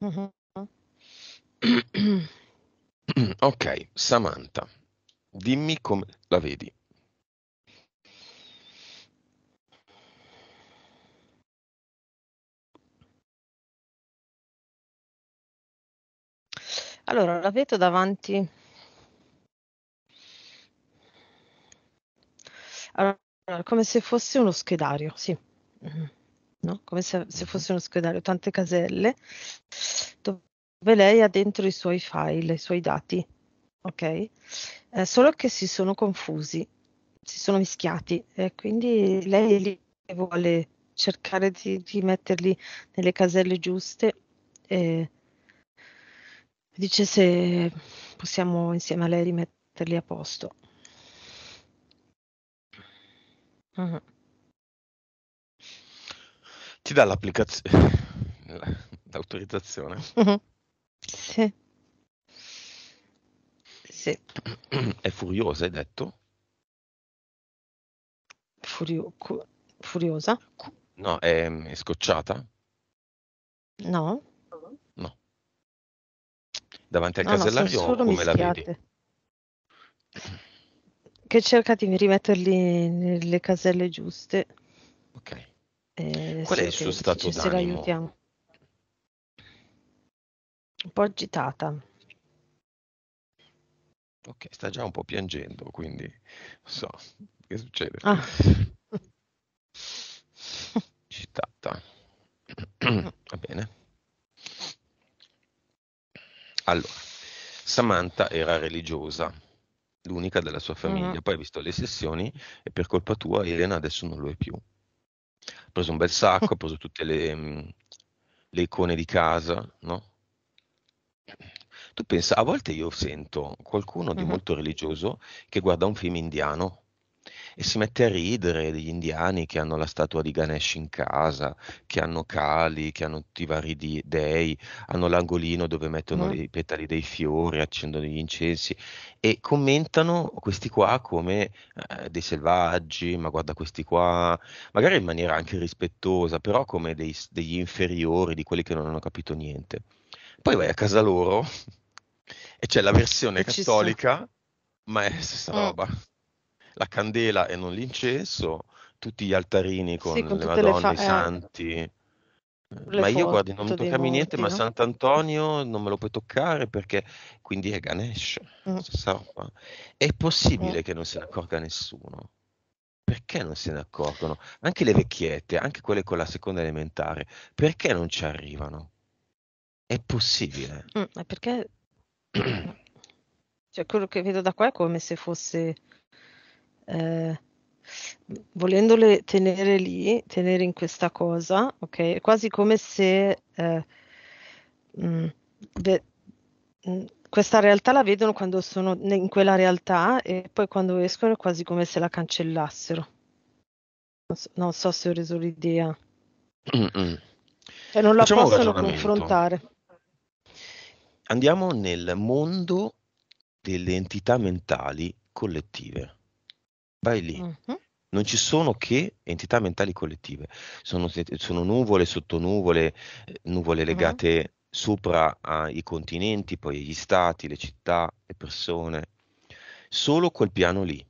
Mh-mh. Okay, Samantha, dimmi come la vedi. Allora, la vedo davanti Allora, come se fosse uno schedario, sì. Mh-mh no? come se, se, mhm. fosse uno schedario, tante caselle, dove lei ha dentro i suoi file, i suoi dati, ok? Eh, solo che si sono confusi, si sono mischiati e quindi lei li vuole cercare di, di metterli nelle caselle giuste. E, dice se possiamo insieme a lei rimetterli a posto. Uh-huh. Ti dà l'applicazione, l'autorizzazione. mm Sì. Sì. È furiosa, hai detto? Furio- cu- furiosa? No, è, è scocciata? No. No. Davanti al no, casellario no, come la vedi? Che cerca di rimetterli nelle caselle giuste. Ok. Eh, Qual è il suo stato se d'animo? L'aiutiamo. Un po' agitata. Ok, sta già un po' piangendo, quindi non so che succede. Ah. Agitata. Va bene. Allora, Samantha era religiosa, l'unica della sua famiglia, mm. poi hai visto le sessioni e per colpa tua Elena adesso non lo è più preso un bel sacco, ho preso tutte le, mm, le icone di casa, no? Tu pensa, a volte io sento qualcuno di molto religioso che guarda un film indiano e si mette a ridere degli indiani che hanno la statua di Ganesh in casa, che hanno Kali, che hanno tutti i vari di- dei, hanno l'angolino dove mettono mm. i petali dei fiori, accendono gli incensi e commentano questi qua come eh, dei selvaggi, ma guarda questi qua, magari in maniera anche rispettosa, però come dei, degli inferiori, di quelli che non hanno capito niente. Poi vai a casa loro e c'è la versione cattolica, ma è stessa mm. roba la candela e non l'incenso, tutti gli altarini con, sì, con le Madonne, eh, le fa- i santi. Eh, ma io guardi, non toccami niente, no? ma Sant'Antonio non me lo puoi toccare perché quindi è Ganesh. Mm. È possibile mm. che non se ne accorga nessuno. Perché non se ne accorgono? Anche le vecchiette, anche quelle con la seconda elementare, perché non ci arrivano? È possibile. Mm, perché cioè, quello che vedo da qua è come se fosse eh, volendole tenere lì, tenere in questa cosa, ok? È quasi come se eh, mh, mm, beh, mh, mm, questa realtà la vedono quando sono in quella realtà e poi quando escono è quasi come se la cancellassero. Non so, non so se ho reso l'idea. mm E cioè, non la Facciamo possono confrontare. Andiamo nel mondo delle entità mentali collettive vai lì. Mm-hmm. Non ci sono che entità mentali collettive, sono, sono nuvole, sottonuvole, eh, nuvole legate mm-hmm. sopra ai continenti, poi agli stati, le città, le persone, solo quel piano lì.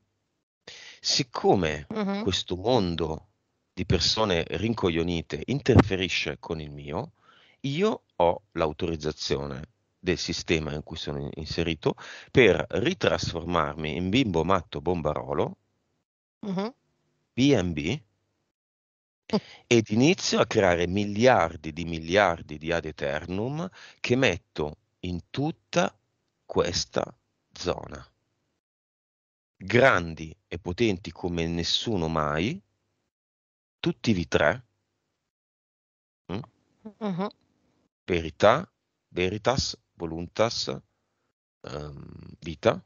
Siccome mm-hmm. questo mondo di persone rincoglionite interferisce con il mio, io ho l'autorizzazione del sistema in cui sono inserito per ritrasformarmi in bimbo matto bombarolo mh mm-hmm. BNB ed inizio a creare miliardi di miliardi di ad eternum che metto in tutta questa zona. Grandi e potenti come nessuno mai, tutti vi tre. Mm? Mh? Mm-hmm. Verità, veritas, voluntas, ehm, vita,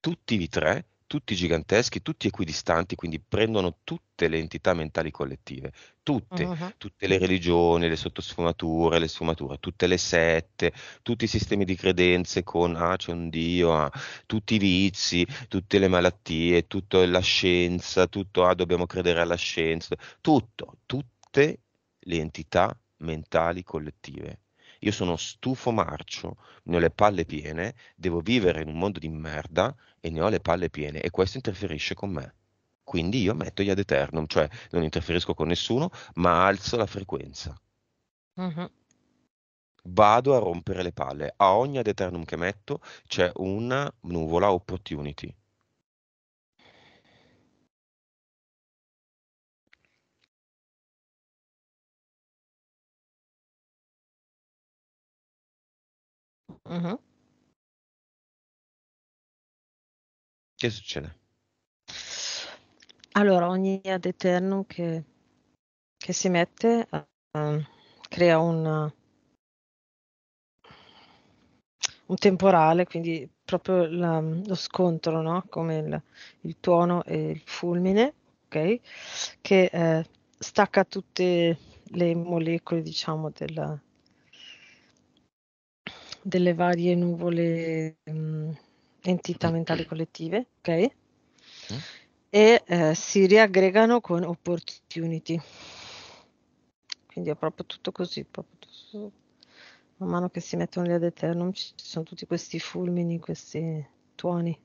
tutti vi tre tutti giganteschi, tutti equidistanti, quindi prendono tutte le entità mentali collettive, tutte, uh-huh. tutte le religioni, le sottosfumature, le sfumature, tutte le sette, tutti i sistemi di credenze con ah c'è un Dio, ah, tutti i vizi, tutte le malattie, tutta la scienza, tutto ah dobbiamo credere alla scienza, tutto, tutte le entità mentali collettive io sono stufo marcio, ne ho le palle piene, devo vivere in un mondo di merda e ne ho le palle piene e questo interferisce con me. Quindi io metto gli ad eternum, cioè non interferisco con nessuno, ma alzo la frequenza. Uh-huh. Vado a rompere le palle. A ogni ad eternum che metto c'è una nuvola opportunity Mh-mh. Che succede? Allora, ogni ad eternum che che si mette, uhm, crea un un temporale, quindi proprio la lo scontro, no, come il il tuono e il fulmine, okay, che, ehm, stacca tutte le molecole, diciamo, del delle varie nuvole mh, entità mentali collettive, ok? Mm. E eh, si riaggregano con opportunity. Quindi è proprio tutto così, proprio tutto, man mano che si mettono lì ad eterno, ci sono tutti questi fulmini, questi tuoni,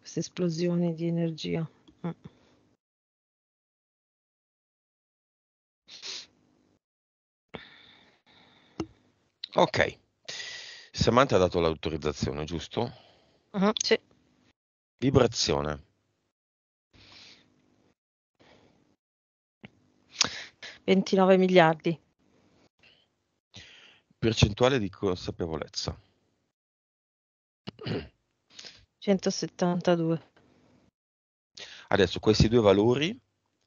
queste esplosioni di energia. Mm. Ok. Samantha ha dato l'autorizzazione, giusto? Uh-huh, sì. Vibrazione. Ventinove miliardi. Percentuale di consapevolezza. 172. Adesso questi due valori,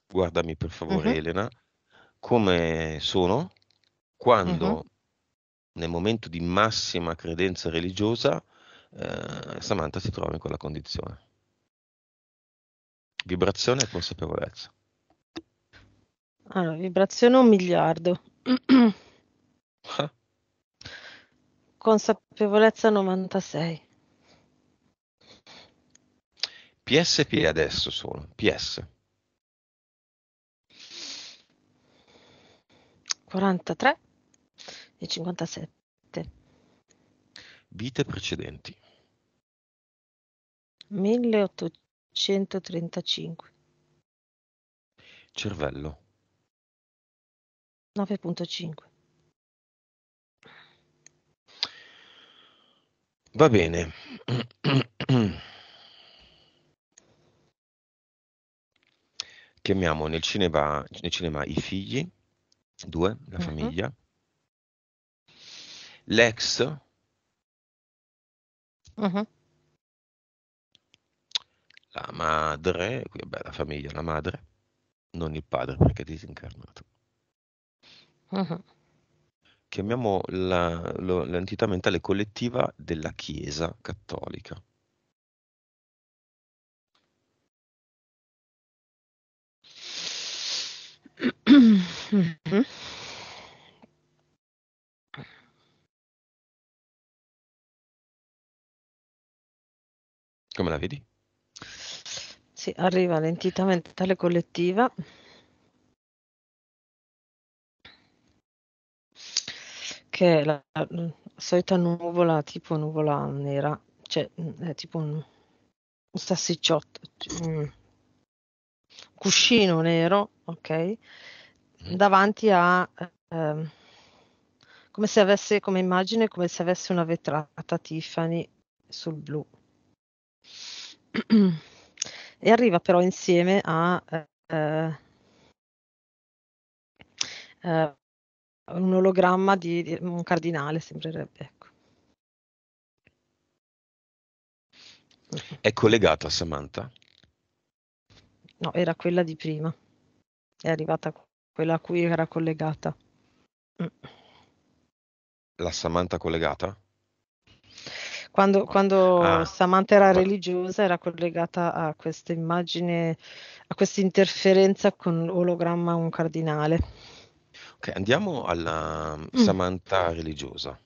guardami per favore uh-huh. Elena, come sono, quando uh-huh nel momento di massima credenza religiosa, eh, Samantha si trova in quella condizione. Vibrazione e consapevolezza. Allora, vibrazione un miliardo. Ah. Consapevolezza 96. PSP adesso solo, PS. 43 e 57. Vite precedenti. 1835. Cervello. 9.5. Va bene. Chiamiamo nel cinema, nel cinema i figli, due, la uh-huh. famiglia, l'ex. Uh-huh. La madre, vabbè, la famiglia, la madre, non il padre perché è disincarnato. Uh-huh. Chiamiamo la, lo, l'entità mentale collettiva della Chiesa cattolica. Come la vedi? Sì, arriva l'entità mentale collettiva. Che è la, la mm, solita nuvola, tipo nuvola nera, cioè mm, è tipo un, un sassicciotto, un cuscino nero, ok? Mm. Davanti a... Eh, come se avesse come immagine come se avesse una vetrata Tiffany sul blu. E arriva però insieme a eh, eh, eh, un ologramma di, di, un cardinale, sembrerebbe. Ecco. È collegata a Samantha? No, era quella di prima. È arrivata quella a cui era collegata. Mm. La Samantha collegata? Quando, quando ah. Samantha era religiosa era collegata a questa immagine, a questa interferenza con l'ologramma un cardinale. Ok, andiamo alla mm, mm. Samantha mm. religiosa.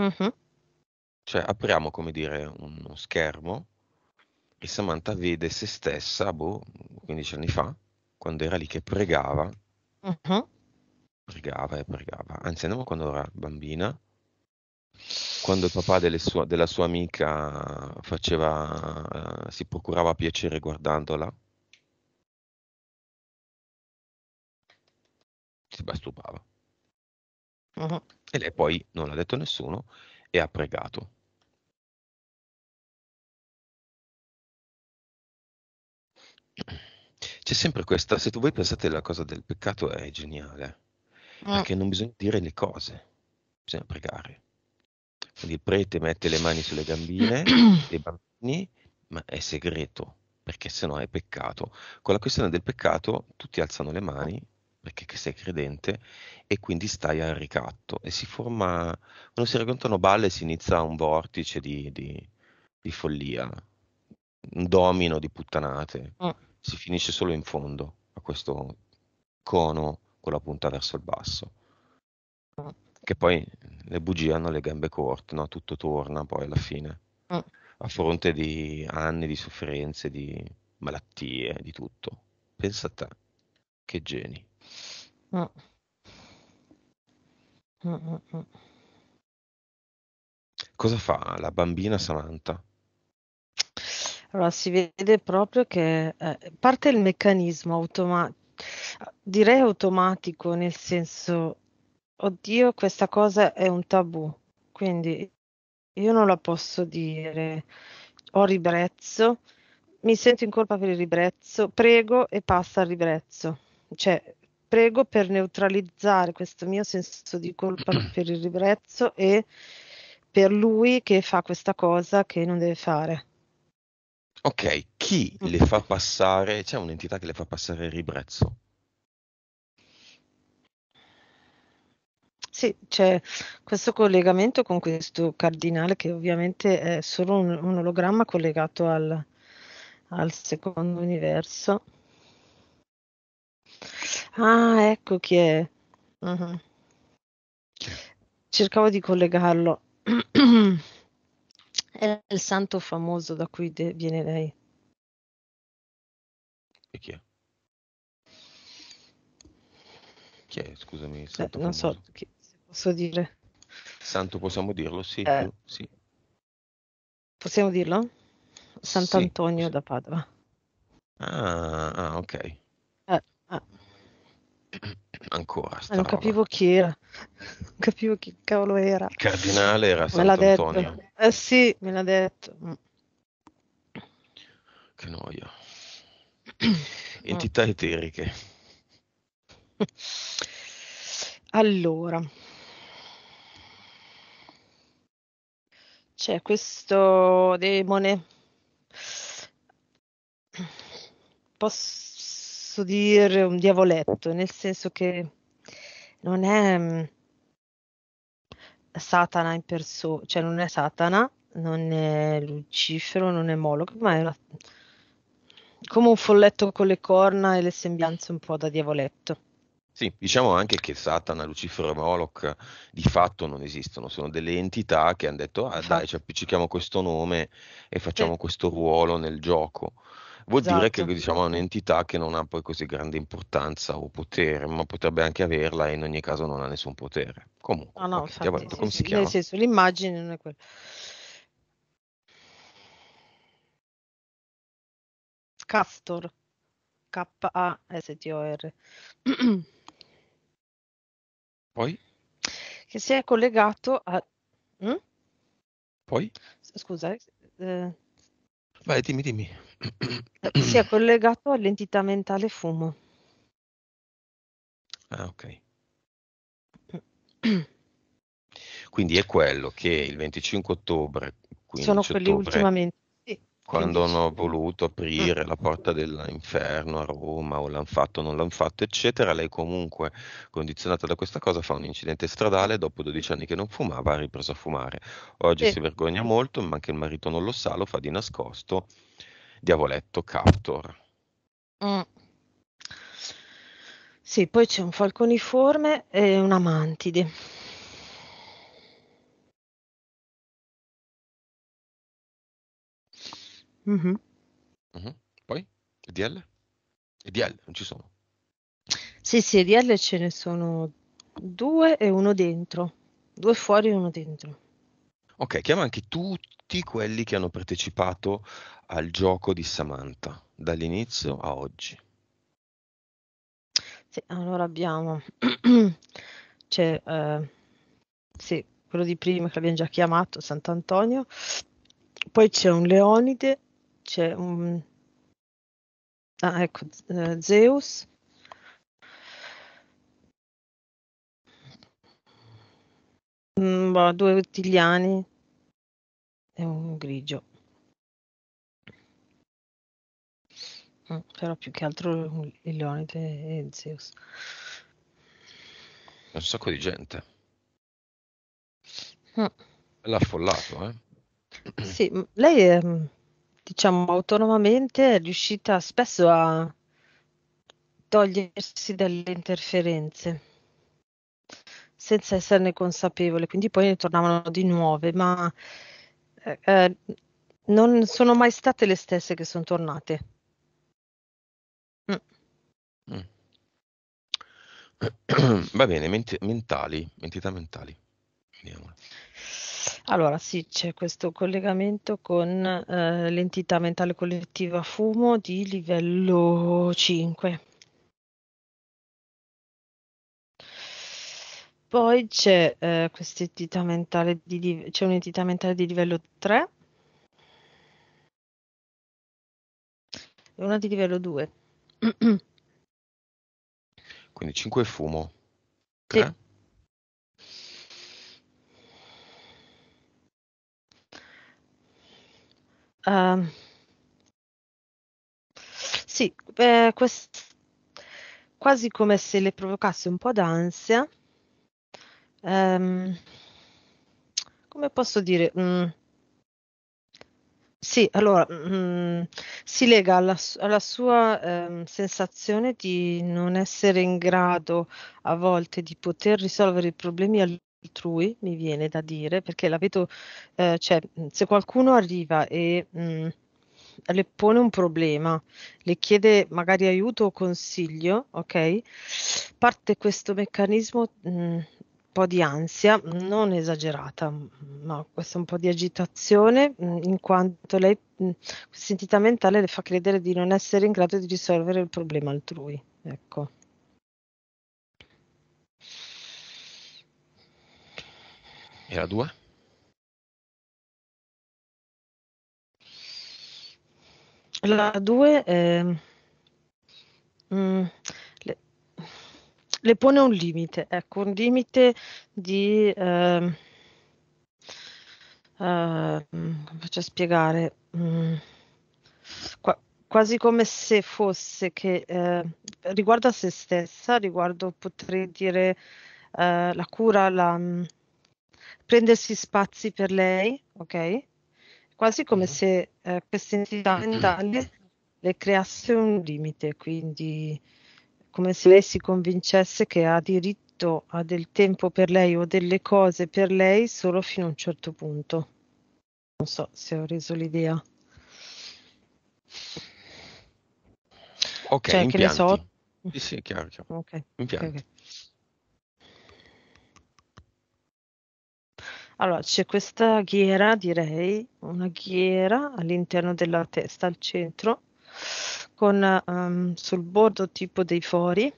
Mm-hmm. Cioè apriamo, come dire, uno schermo e Samantha vede se stessa, boh, 15 anni fa, quando era lì che pregava. Mm-hmm. Pregava e pregava. Anzi, andiamo quando era bambina quando il papà sua, della sua amica faceva, eh, si procurava piacere guardandola, si masturbava. Uh-huh. Mm-hmm. E lei poi non l'ha detto a nessuno e ha pregato. C'è sempre questa, se tu voi pensate la cosa del peccato è geniale, uh-huh. perché non bisogna dire le cose, bisogna pregare. Quindi il prete mette le mani sulle gambine dei bambini, ma è segreto, perché sennò è peccato. Con la questione del peccato tutti alzano le mani, perché sei credente, e quindi stai al ricatto. E si forma, quando si raccontano balle si inizia un vortice di, di, di follia, un domino di puttanate. Mm. Si finisce solo in fondo a questo cono con la punta verso il basso. Mm. Che poi le bugie hanno le gambe corte, no? tutto torna poi alla fine, mm. a fronte di anni di sofferenze, di malattie, di tutto. Pensa a te, che geni. Mm. mm, mm, mm. Cosa fa la bambina Samantha? Allora, si vede proprio che eh, parte il meccanismo automatico, direi automatico nel senso Oddio, questa cosa è un tabù, quindi io non la posso dire. Ho ribrezzo, mi sento in colpa per il ribrezzo, prego e passa al ribrezzo. Cioè, prego per neutralizzare questo mio senso di colpa per il ribrezzo e per lui che fa questa cosa che non deve fare. Ok, chi le mm. fa passare? C'è un'entità che le fa passare il ribrezzo? Sì, c'è questo collegamento con questo cardinale che ovviamente è solo un, un ologramma collegato al, al secondo universo. Ah, ecco chi è. Uh-huh. Cercavo di collegarlo. è il santo famoso da cui de- viene lei. E chi è? Chi è, scusami? Eh, non famoso. so chi, posso dire? Santo possiamo dirlo, sì. Eh, sì. Possiamo dirlo? Sant'Antonio sì. da Padova. Ah, ah ok. Eh, ah. Ancora. non roba. capivo chi era, non capivo chi cavolo era. Il cardinale era Sant'Antonio. Eh sì, me l'ha detto. Mm. Che noia. Entità eteriche. Allora, c'è questo demone. Posso dire un diavoletto, nel senso che non è mm, Satana in persona, cioè non è Satana, non è Lucifero, non è Moloch, ma è una... come un folletto con le corna e le sembianze un po' da diavoletto. Sì, diciamo anche che Satana, Lucifero e Moloch di fatto non esistono, sono delle entità che hanno detto ah dai, esatto. ci cioè, appiccichiamo questo nome e facciamo sì. questo ruolo nel gioco. Vuol esatto. dire che esatto. diciamo, è un'entità che non ha poi così grande importanza o potere, ma potrebbe anche averla e in ogni caso non ha nessun potere. Comunque, no, no, infatti, avanti, sì, come sì, si chiama? Nel senso, l'immagine non è quella. Castor, K-A-S-T-O-R. Poi? Che si è collegato a... Mm? Poi? Scusa. Eh... Vai, dimmi, dimmi. Eh, si è collegato all'entità mentale fumo. Ah, ok. Quindi è quello che il 25 ottobre... Sono quelli ottobre, ultimamente quando Quindi, hanno voluto aprire la porta dell'inferno a Roma o l'hanno fatto o non l'hanno fatto, eccetera, lei comunque, condizionata da questa cosa, fa un incidente stradale, dopo 12 anni che non fumava, ha ripreso a fumare. Oggi sì. si vergogna molto, ma anche il marito non lo sa, lo fa di nascosto. Diavoletto Captor. Mm. Sì, poi c'è un falconiforme e una mantide. Mm-hmm. Mm-hmm. Poi? EDL? EDL, non ci sono. Sì, sì, EDL ce ne sono due e uno dentro. Due fuori e uno dentro. Ok, chiama anche tutti quelli che hanno partecipato al gioco di Samantha, dall'inizio a oggi. Sì, allora abbiamo... C'è... Eh, sì, quello di prima che abbiamo già chiamato, Sant'Antonio. Poi c'è un Leonide c'è un... Ah, ecco, eh, Zeus. Mm, boh, due ottigliani e un grigio. Mm, però più che altro il Leonide e Zeus. Un sacco di gente. Mm. L'ha affollato, eh? Sì, lei è mm, diciamo, autonomamente è riuscita spesso a togliersi dalle interferenze senza esserne consapevole, quindi poi ne tornavano di nuove, ma eh, eh non sono mai state le stesse che sono tornate. Mm. mm. Va bene, ment- mentali, entità mentali. Vediamola. Allora, sì, c'è questo collegamento con eh, l'entità mentale collettiva fumo di livello 5. Poi c'è eh, quest'entità mentale di, c'è un'entità mentale di livello 3 e una di livello 2. Quindi 5 fumo, 3 Ehm, sì, ehm, quest quasi come se le provocasse un po' d'ansia. Ehm, come posso dire? Mhmm sì, allora, mhmm, si lega alla s alla sua, ehm, sensazione di non essere in grado a volte di poter risolvere i problemi al altrui, mi viene da dire, perché la vedo, eh, cioè, se qualcuno arriva e mh, le pone un problema, le chiede magari aiuto o consiglio, ok? Parte questo meccanismo mh, un po' di ansia, non esagerata, ma questo un po' di agitazione, mh, in quanto lei, questa entità mentale le fa credere di non essere in grado di risolvere il problema altrui, ecco. Era due? La 2 eh, mm, le, pone un limite, ecco, un limite di... Eh, eh, faccio spiegare? Mm, qua, quasi come se fosse che ehm, riguardo a se stessa, riguardo potrei dire eh, la cura, la mm, prendersi spazi per lei, ok? Quasi come mhm. se eh, questa entità mentale le creasse un limite, quindi come se lei si convincesse che ha diritto a del tempo per lei o delle cose per lei solo fino a un certo punto. Non so se ho reso l'idea. Ok, cioè, impianti. Che ne so. Sì, sì, chiaro, chiaro. Okay. Impianti. Okay, okay. Allora, c'è questa ghiera, direi, una ghiera all'interno della testa, al centro, con um, sul bordo tipo dei fori,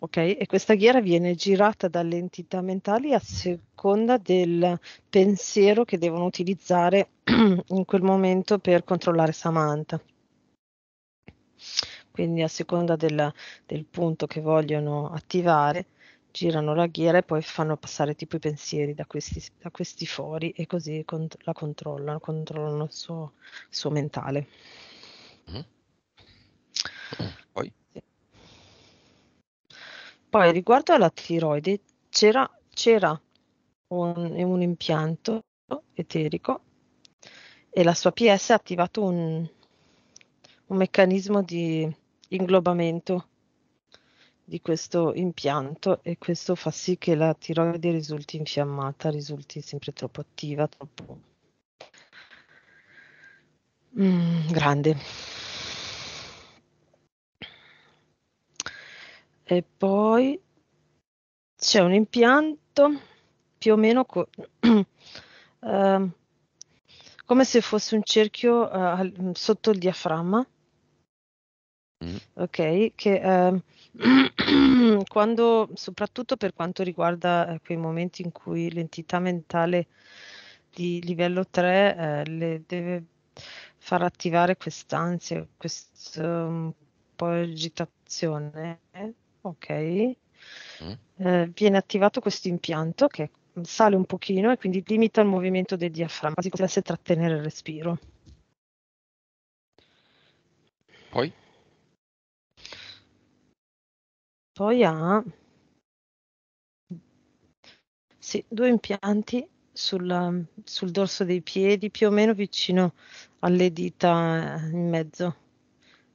ok? E questa ghiera viene girata dalle entità mentali a seconda del pensiero che devono utilizzare in quel momento per controllare Samantha. Quindi a seconda del, del punto che vogliono attivare, girano la ghiera e poi fanno passare tipo i pensieri da questi, da questi fori e così cont- la controllano, controllano il suo, il suo mentale. Mm-hmm. Poi? Sì. poi? riguardo alla tiroide c'era, c'era un, un, impianto eterico e la sua PS ha attivato un, un meccanismo di inglobamento di questo impianto e questo fa sì che la tiroide risulti infiammata, risulti sempre troppo attiva, troppo mm, grande. E poi c'è un impianto più o meno co- uh, come se fosse un cerchio uh, sotto il diaframma, mm. ok, che uh, quando, soprattutto per quanto riguarda eh, quei momenti in cui l'entità mentale di livello 3 eh, le deve far attivare quest'ansia, questa um, mm, po' agitazione, ok, mm. eh, viene attivato questo impianto che sale un pochino e quindi limita il movimento del diaframma, quasi potesse trattenere il respiro. Poi? poi ha sì, due impianti sul, sul, dorso dei piedi, più o meno vicino alle dita eh, in mezzo,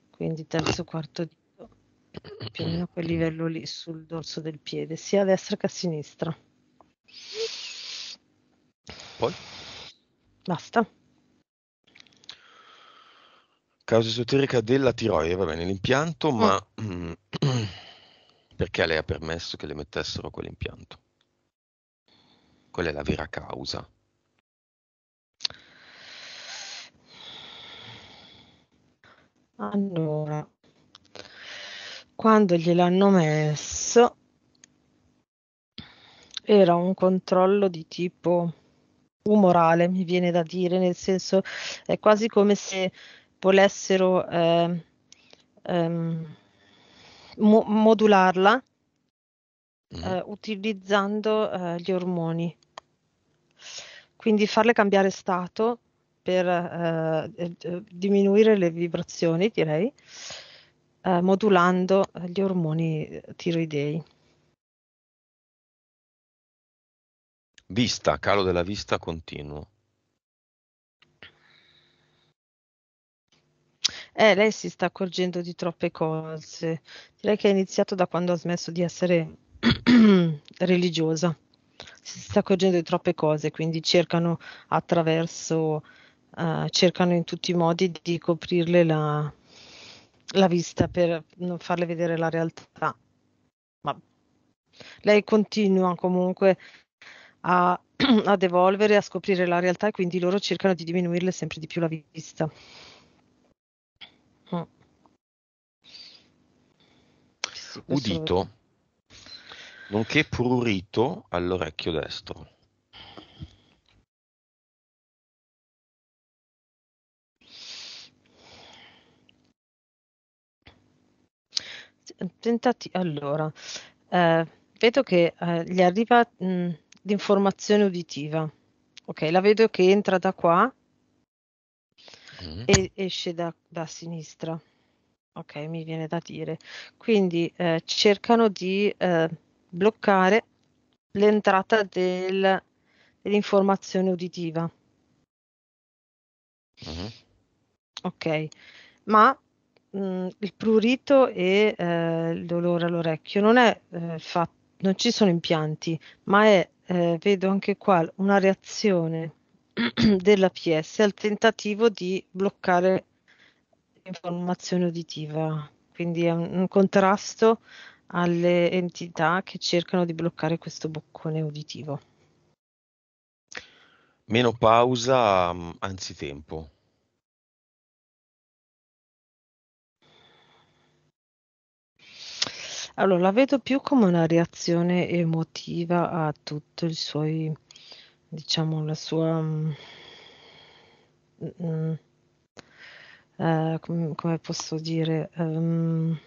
quindi terzo, quarto dito, più o meno quel livello lì sul dorso del piede, sia a destra che a sinistra. Poi? Basta. Causa esoterica della tiroide, va bene, l'impianto, mm. ma mm, perché lei ha permesso che le mettessero quell'impianto. Quella è la vera causa. Allora, quando gliel'hanno messo era un controllo di tipo umorale, mi viene da dire, nel senso è quasi come se volessero eh, ehm, mo- modularla mm. eh, utilizzando eh, gli ormoni. Quindi farle cambiare stato per eh, eh diminuire le vibrazioni, direi, eh, modulando eh, gli ormoni tiroidei. Vista, calo della vista continuo. Eh, lei si sta accorgendo di troppe cose. Direi che ha iniziato da quando ha smesso di essere religiosa. Si sta accorgendo di troppe cose, quindi cercano attraverso, uh, cercano in tutti i modi di coprirle la, la vista per non farle vedere la realtà. Ma lei continua comunque a, ad evolvere, a scoprire la realtà e quindi loro cercano di diminuirle sempre di più la vista. Mm. Udito, nonché prurito all'orecchio destro. Tentati, allora, eh, vedo che eh, gli arriva mh, mm, l'informazione uditiva. Ok, la vedo che entra da qua mm. e esce da, da sinistra. Ok, mi viene da dire. Quindi eh, cercano di eh, bloccare l'entrata del, dell'informazione uditiva. Mm. Ok, ma mh, mm, il prurito e eh, il dolore all'orecchio non è eh, fatto, non ci sono impianti, ma è, eh, vedo anche qua una reazione della PS al tentativo di bloccare l'informazione uditiva, quindi è un, contrasto alle entità che cercano di bloccare questo boccone uditivo. Meno pausa, mm, anzitempo. Allora, la vedo più come una reazione emotiva a tutto il suo diciamo, la sua... uh, come posso dire? Um,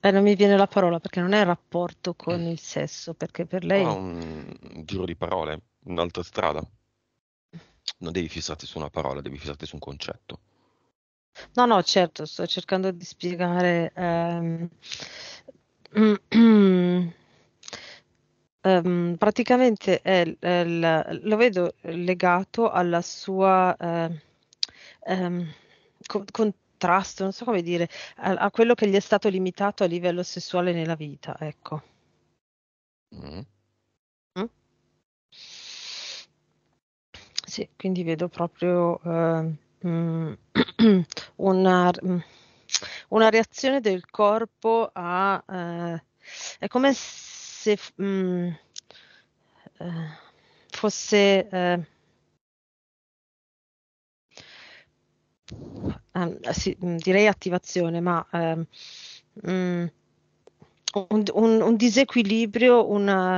Eh, non mi viene la parola perché non è il rapporto con mm. il sesso, perché per lei... No, un, giro di parole, un'altra strada. Non devi fissarti su una parola, devi fissarti su un concetto. No, no, certo, sto cercando di spiegare ehm, Ehm, praticamente è è l lo vedo legato alla sua, ehm, ehm, con contrasto, non so come dire, a a quello che gli è stato limitato a livello sessuale nella vita, ecco. Mh. Mm. Mh. Mm? Sì, quindi vedo proprio, ehm, mhmm, una r mm, una reazione del corpo a... Eh, è come se mh, mm, eh, fosse... Eh, ah, sì, mm, direi attivazione, ma mh, ehm, mm, un, un, un, disequilibrio, una,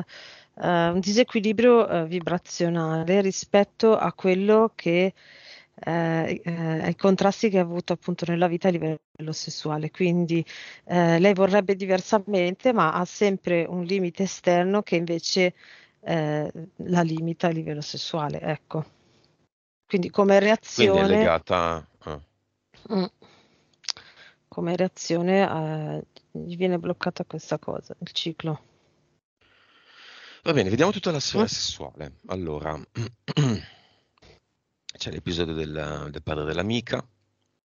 uh, eh, un disequilibrio uh, vibrazionale rispetto a quello che eh, eh, ai contrasti che ha avuto appunto nella vita a livello sessuale. Quindi eh, lei vorrebbe diversamente, ma ha sempre un limite esterno che invece eh, la limita a livello sessuale. Ecco. Quindi come reazione... Quindi è legata... Ah. come reazione eh, gli viene bloccata questa cosa, il ciclo. Va bene, vediamo tutta la sfera mm. sessuale. Allora... c'è l'episodio del, del padre dell'amica,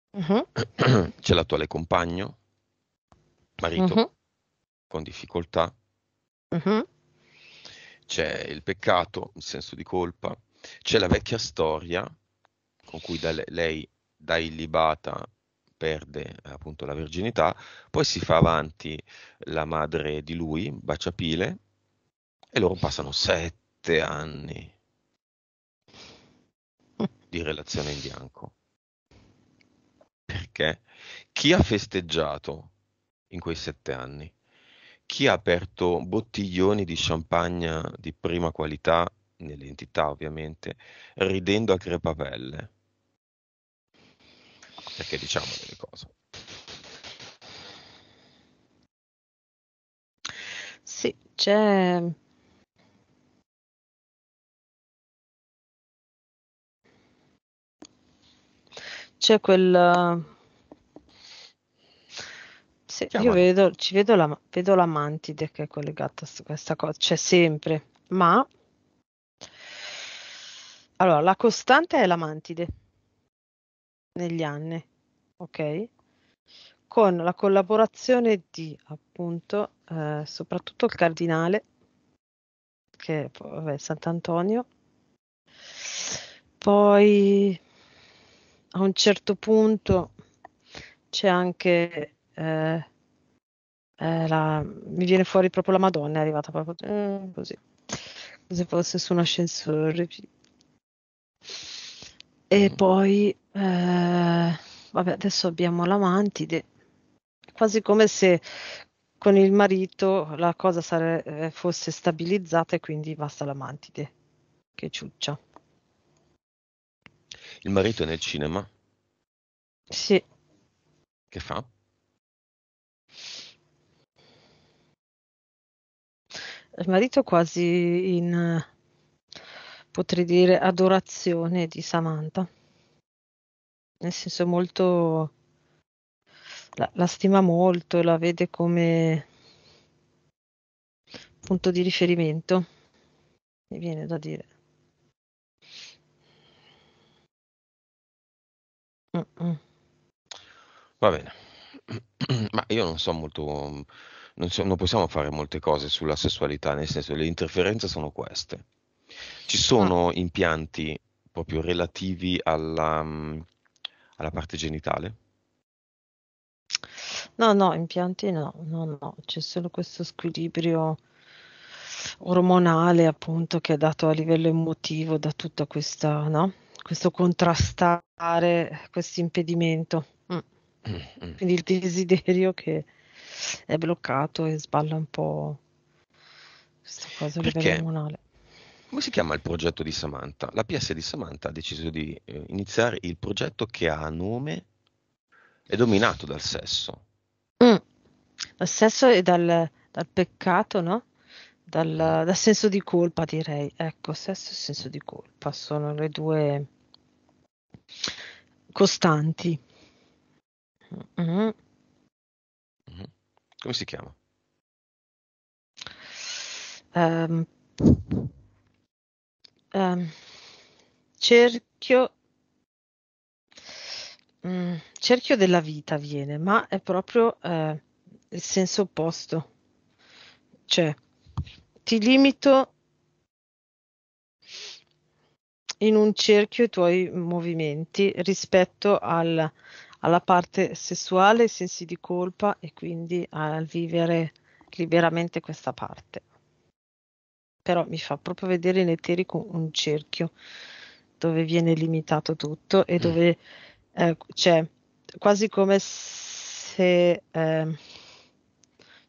uh-huh. c'è l'attuale compagno, marito, uh-huh. con difficoltà, uh-huh. c'è il peccato, il senso di colpa, c'è la vecchia storia con cui da lei, lei da illibata perde appunto la virginità, poi si fa avanti la madre di lui, Baciapile, e loro passano sette anni di Relazione in Bianco. Perché chi ha festeggiato in quei sette anni? Chi ha aperto bottiglioni di champagne di prima qualità, nelle entità ovviamente, ridendo a crepapelle? Perché diciamo delle cose. Sì, c'è c'è quel... Sì, io vedo, ci vedo, la, vedo la mantide che è collegata a questa cosa, c'è sempre, ma... Allora, la costante è la mantide negli anni, ok? Con la collaborazione di, appunto, eh, soprattutto il cardinale, che è Sant'Antonio, poi a un certo punto c'è anche eh, eh, la, mi viene fuori proprio la Madonna, è arrivata proprio eh, così, come se fosse su un ascensore. E mm. poi, eh, vabbè, adesso abbiamo la Mantide, quasi come se con il marito la cosa sare- eh, fosse stabilizzata e quindi basta la Mantide che ciuccia. Il marito è nel cinema? Sì. Che fa? Il marito quasi in, potrei dire, adorazione di Samantha. Nel senso molto... La, la stima molto, la vede come punto di riferimento, mi viene da dire. Va bene. Ma io non so molto non so non possiamo fare molte cose sulla sessualità, nel senso le interferenze sono queste. Ci Ah. sono impianti proprio relativi alla mm, alla parte genitale? No, no, impianti no, no, no, c'è solo questo squilibrio ormonale appunto che è dato a livello emotivo da tutta questa no? questo contrastare questo impedimento. Mm. Mm-hmm. Quindi il desiderio che è bloccato e sballa un po' questa cosa a livello comunale. Come si chiama il progetto di Samantha? La PS di Samantha ha deciso di eh, iniziare il progetto che ha nome è dominato dal sesso. Mm. Dal sesso e dal, dal peccato, no? dal, dal senso di colpa, direi. Ecco, sesso e senso di colpa sono le due costanti. Mm-hmm. mm-hmm. Come si chiama? Um, um, cerchio mm, cerchio della vita viene ma è proprio eh, il senso opposto cioè ti limito in un cerchio i tuoi movimenti rispetto al, alla parte sessuale, ai sensi di colpa e quindi al vivere liberamente questa parte. Però mi fa proprio vedere in eterico un cerchio dove viene limitato tutto e mm. dove eh, c'è quasi come se eh,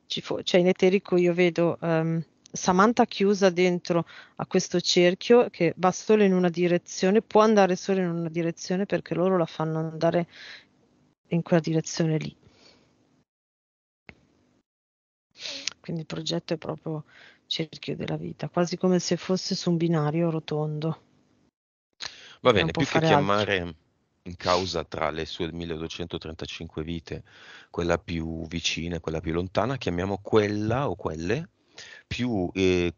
ci fosse, cioè in eterico io vedo um, Samantha chiusa dentro a questo cerchio che va solo in una direzione, può andare solo in una direzione perché loro la fanno andare in quella direzione lì. Quindi il progetto è proprio cerchio della vita, quasi come se fosse su un binario rotondo. Va bene, più che chiamare altro. in causa tra le sue 1235 vite quella più vicina e quella più lontana, chiamiamo quella o quelle più eh,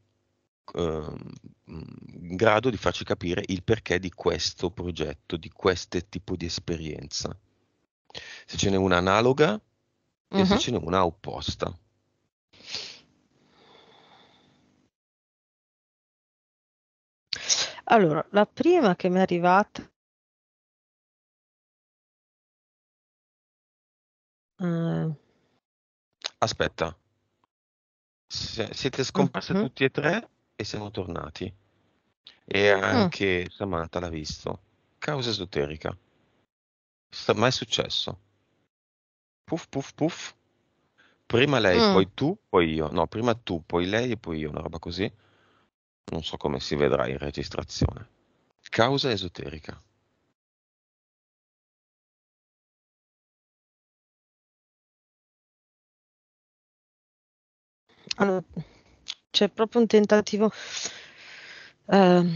ehm, in grado di farci capire il perché di questo progetto, di questo tipo di esperienza. Se ce n'è una analoga uh-huh. e se mhm. ce n'è una opposta. Allora, la prima che mi è arrivata eh, Aspetta, siete ah, scomparsi mm-hmm. tutti e tre e siamo tornati. E ah. anche mm. Samantha l'ha visto. Causa esoterica. Sta mai successo. Puff, puff, puff. Prima lei, mm. poi tu, poi io. No, prima tu, poi lei e poi io, una roba così. Non so come si vedrà in registrazione. Causa esoterica. allora, c'è proprio un tentativo, eh,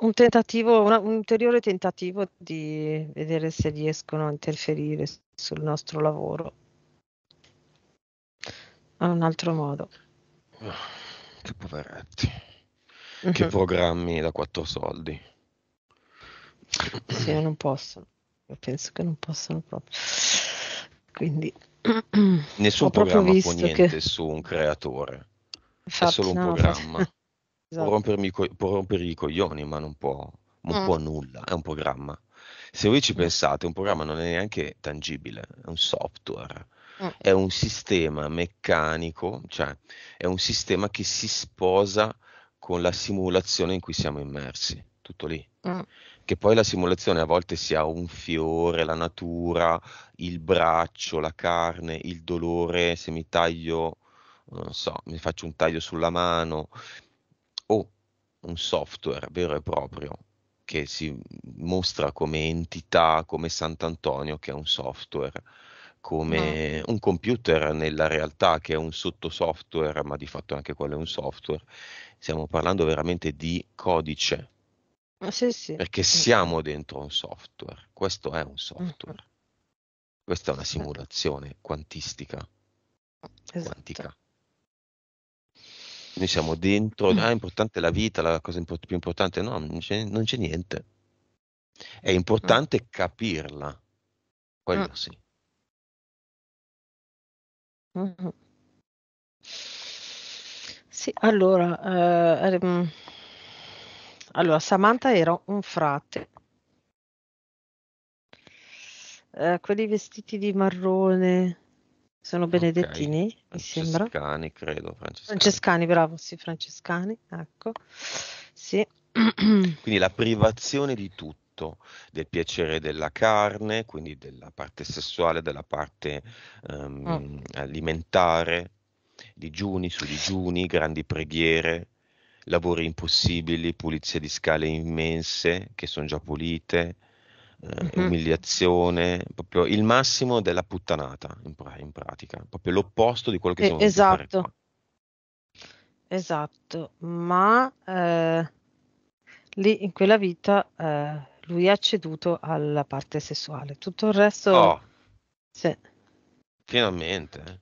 un tentativo, una, un ulteriore tentativo di vedere se riescono a interferire sul nostro lavoro a un altro modo. Ah, che poveretti, che mhm. programmi da quattro soldi. Sì, non possono, Io penso che non possono proprio. Quindi Nessun programma può niente che... su un creatore, Infatti, è solo un no, programma. esatto. può, rompermi, può rompere i coglioni, ma non può, non mm. può nulla, è un programma. Se voi ci mm. pensate, un programma non è neanche tangibile, è un software mm. è un sistema meccanico, cioè è un sistema che si sposa con la simulazione in cui siamo immersi, tutto lì. Mm. Che poi la simulazione a volte sia un fiore, la natura, il braccio, la carne, il dolore, se mi taglio, non so, mi faccio un taglio sulla mano o un software vero e proprio che si mostra come entità, come Sant'Antonio che è un software, come no. Ah. un computer nella realtà che è un sottosoftware, ma di fatto anche quello è un software. Stiamo parlando veramente di codice. Ah, sì, sì. Perché mm. siamo dentro un software, questo è un software. Questa è una esatto. simulazione quantistica. Esatto. Quantica. Noi siamo dentro, mm. ah, è importante la vita, la cosa impo- più importante, no, non c'è, non c'è, niente. È importante ah. capirla, quello ah. sì. Uh-huh. Sì, allora, eh, allora, Samantha era un frate eh, quelli vestiti di marrone sono benedettini, okay. mi sembra. Francescani, credo. Francescani. Francescani, bravo, sì, Francescani, ecco. Sì. Quindi la privazione di tutto del piacere della carne, quindi della parte sessuale, della parte um, oh. alimentare, digiuni su digiuni, grandi preghiere, lavori impossibili, pulizie di scale immense che sono già pulite, eh, umiliazione, proprio il massimo della puttanata in, pra- in pratica, proprio l'opposto di quello che eh, sono esatto. Esatto, ma eh, lì in quella vita eh, lui ha ceduto alla parte sessuale, tutto il resto... Oh. Sì. Finalmente. Eh.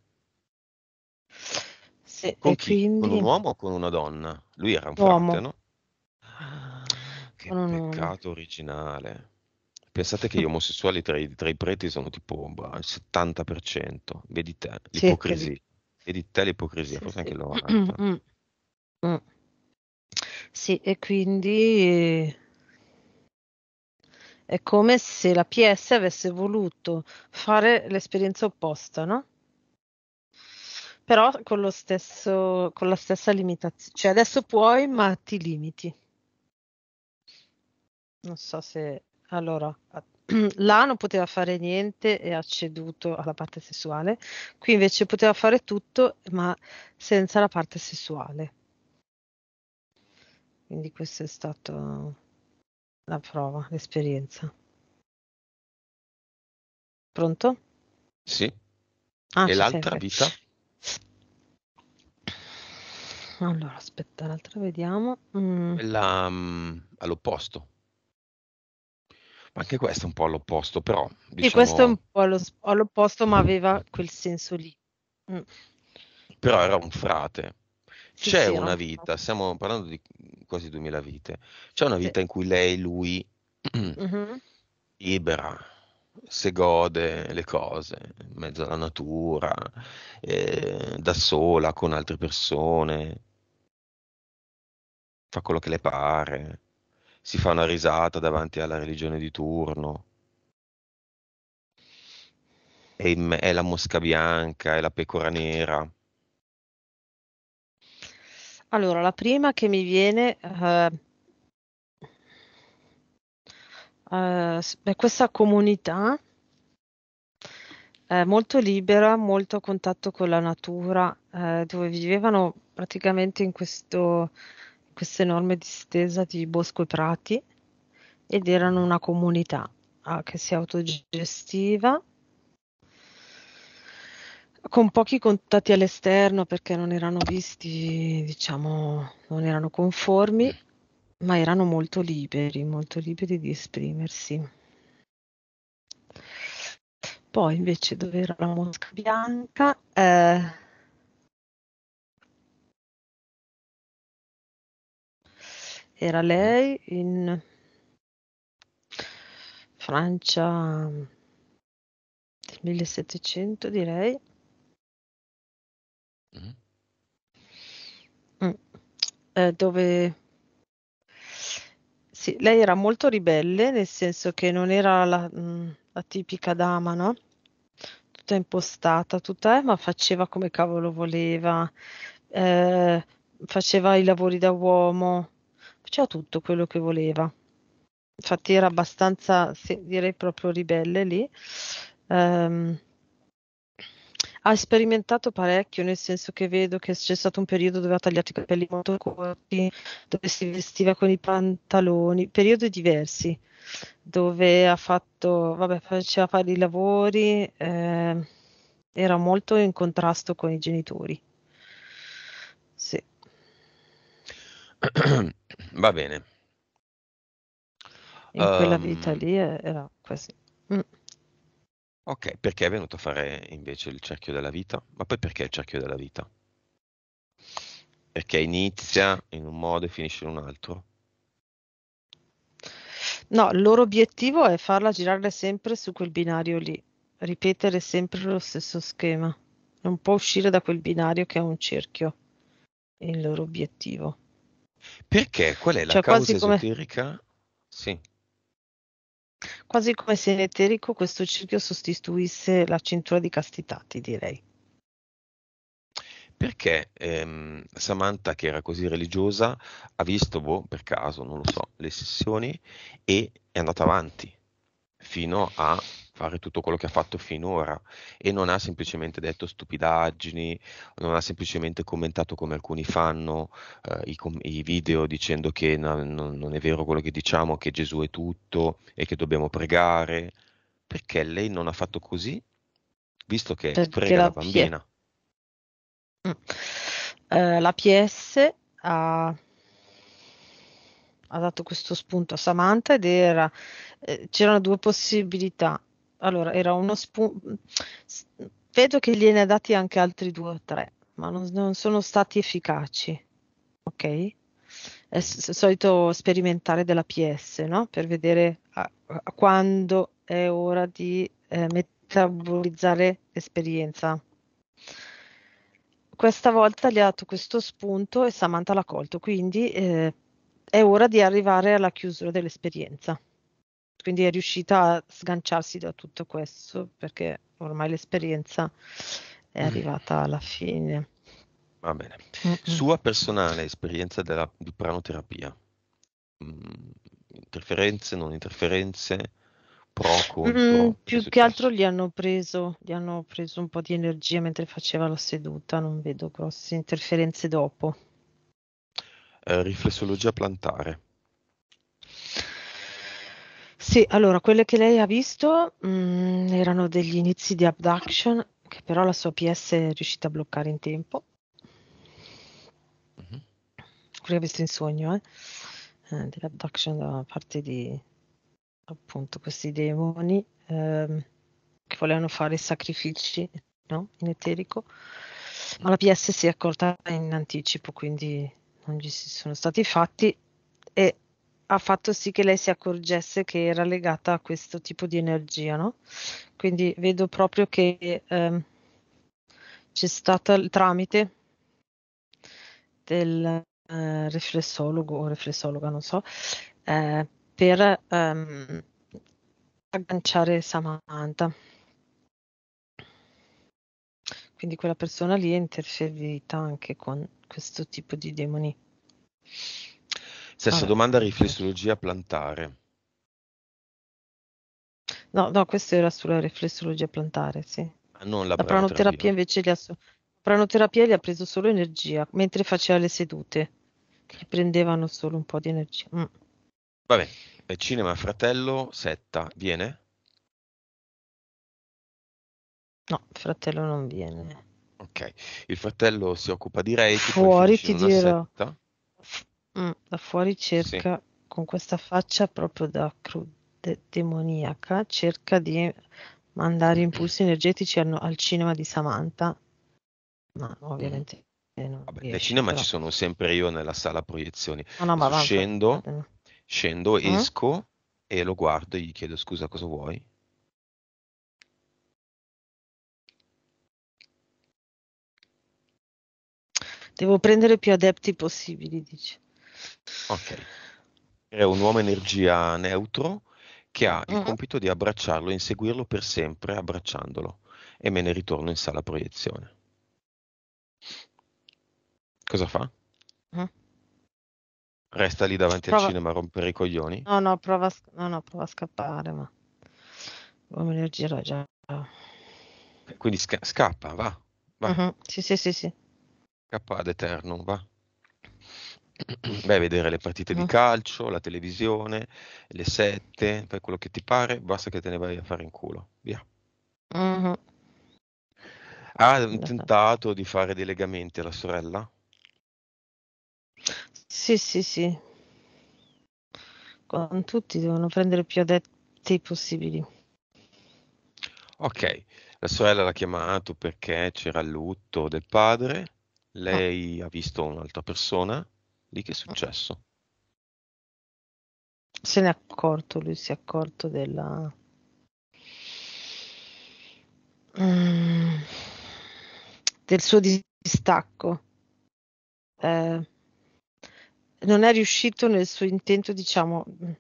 Sì, con, quindi... con un uomo o con una donna? Lui era un uomo. frate, no? Ah, che uomo. peccato originale. Pensate che gli omosessuali tra i, tra i preti sono tipo bah, il 70%, vedi te l'ipocrisia, sì, vedi te l'ipocrisia, sì, forse sì. anche loro. Mm, eh, mm, mm. Sì, e quindi è come se la PS avesse voluto fare l'esperienza opposta, no? Però con, stesso, con la stessa limitazione. Cioè adesso puoi, ma ti limiti. Non so se allora, là non poteva fare niente e ha ceduto alla parte sessuale, qui invece poteva fare tutto ma senza la parte sessuale. Quindi questa è stata la prova, l'esperienza. Pronto? Sì. Ah, e l'altra serve. vita? Allora, aspetta, l'altra vediamo. Mm. Quella um, all'opposto anche questo è un po' all'opposto, però... Diciamo... Sì, questo è diciamo un po' allo, all'opposto, ma aveva quel senso lì. Mm. Però era un frate. Sì, c'è sì, una no? vita, stiamo parlando di quasi duemila vite, c'è una vita sì. in cui lei, lui, mm-hmm. libera, se gode le cose, in mezzo alla natura, eh, da sola, con altre persone, fa quello che le pare si fa una risata davanti alla religione di turno. È, è la mosca bianca, è la pecora nera. Allora, la prima che mi viene... Uh... Uh, beh, questa comunità eh, molto libera, molto a contatto con la natura, eh, dove vivevano praticamente in questo questa enorme distesa di bosco e prati ed erano una comunità ah, che si autogestiva con pochi contatti all'esterno perché non erano visti, diciamo, non erano conformi, ma erano molto liberi, molto liberi di esprimersi. Poi invece dove era la mosca bianca, eh, Era lei in Francia del 1700 direi. Mm. Mm. Eh, dove sì, lei era molto ribelle, nel senso che non era la, mm, la tipica dama, no? Tutta impostata, tutta, eh, ma faceva come cavolo voleva, eh, faceva i lavori da uomo, faceva tutto quello che voleva. Infatti era abbastanza, direi proprio ribelle lì. Um, ha sperimentato parecchio, nel senso che vedo che c'è stato un periodo dove ha tagliato i capelli molto corti, dove si vestiva con i pantaloni, periodi diversi, dove ha fatto, vabbè, faceva fare i lavori, eh, era molto in contrasto con i genitori. Sì. Va bene. In quella ehm, vita lì eh, era così. Mh. Mm. Okay, perché è venuto a fare invece il cerchio della vita? Ma poi perché il cerchio della vita? Perché inizia in un modo e finisce in un altro? No, il loro obiettivo è farla girare sempre su quel binario lì, ripetere sempre lo stesso schema. Non può uscire da quel binario che è un cerchio. È il loro obiettivo. Perché? Qual è la cioè, causa esoterica? Come... Sì. Quasi come se in eterico questo cerchio sostituisse la cintura di castitati, direi. Perché ehm, Samantha, che era così religiosa, ha visto, boh, per caso, non lo so, le sessioni e è andata avanti fino a fare tutto quello che ha fatto finora e non ha semplicemente detto stupidaggini, non ha semplicemente commentato come alcuni fanno eh, i, com- i, video dicendo che no, no, non è vero quello che diciamo, che Gesù è tutto e che dobbiamo pregare, perché lei non ha fatto così, visto che perché prega la, la bambina. Mm. Eh, P- mm. la PS ha ha dato questo spunto a Samantha ed era eh, c'erano due possibilità allora era uno spunto. Vedo che gliene ha dati anche altri due o tre, ma non, non sono stati efficaci. Ok? È il solito sperimentare della PS, no? Per vedere a- a quando è ora di eh, metabolizzare l'esperienza. Questa volta gli ha dato questo spunto e Samantha l'ha colto, quindi eh, è ora di arrivare alla chiusura dell'esperienza quindi è riuscita a sganciarsi da tutto questo perché ormai l'esperienza è mm. arrivata alla fine. Va bene. Mm-mm. Sua personale esperienza della, di pranoterapia? Mm, interferenze, non interferenze? Pro, contro, mm, più che altro gli hanno, preso, gli hanno preso un po' di energia mentre faceva la seduta, non vedo grosse interferenze dopo. Eh, riflessologia plantare. Sì, allora quelle che lei ha visto, mhmm, erano degli inizi di abduction, che però la sua PS è riuscita a bloccare in tempo. Mh-mh. Quello che ha visto in sogno, eh, ehm, delle abduction da parte di appunto questi demoni, ehm, che volevano fare sacrifici, no, in eterico. Ma la PS si è accorta in anticipo, quindi non ci sono stati fatti e ha fatto sì che lei si accorgesse che era legata a questo tipo di energia, no? Quindi vedo proprio che ehm, c'è stato il tramite del eh, riflessologo o riflessologa, non so, eh, per ehm, agganciare Samantha. Quindi quella persona lì è interferita anche con questo tipo di demoni. Stessa ah, domanda riflessologia plantare. No, no, questo era sulla riflessologia plantare, sì. Ah, non la, la pranoterapia invece li ha, so- pranoterapia gli ha preso solo energia, mentre faceva le sedute, che prendevano solo un po' di energia. Mm. Vabbè, cinema fratello, setta, viene? No, fratello non viene. Ok, il fratello si occupa di Reiki. Fuori ti dirò. Setta. Mm. da fuori Sì. cerca con questa faccia proprio da crude demoniaca, cerca di mandare impulsi energetici al al cinema di Samantha, ma Mh. Mm. ovviamente non Vabbè, del riesce, cinema ci sono sempre io nella sala proiezioni. No, ah, no, ma Adesso scendo eh, eh. scendo, Mh? Mm? esco e lo guardo e gli chiedo: "Scusa, cosa vuoi?" Devo prendere più adepti possibili, dice. Ok. È un uomo energia neutro che ha il mm-hmm. compito di abbracciarlo e inseguirlo per sempre abbracciandolo e me ne ritorno in sala proiezione. Cosa fa? Mm-hmm. Resta lì davanti prova... al cinema a rompere i coglioni? No, no, prova, no, no, prova a scappare, ma l'uomo energia era già... Quindi sca- scappa, va. va. Uh-huh. Sì, sì, sì, sì. Scappa ad eterno, va. Beh, vedere le partite di calcio, la televisione, le sette, fai quello che ti pare, basta che te ne vai a fare in culo, via. Mm-hmm. Ha tentato di fare dei legamenti alla sorella? Sì, sì, sì. Con tutti devono prendere più adepti possibili. Ok, la sorella l'ha chiamato perché c'era il lutto del padre, ah. lei ah. ha visto un'altra persona di che è mm. successo. Se ne è accorto, lui si è accorto della... Mm, del suo distacco. Eh, non è riuscito nel suo intento, diciamo, mm.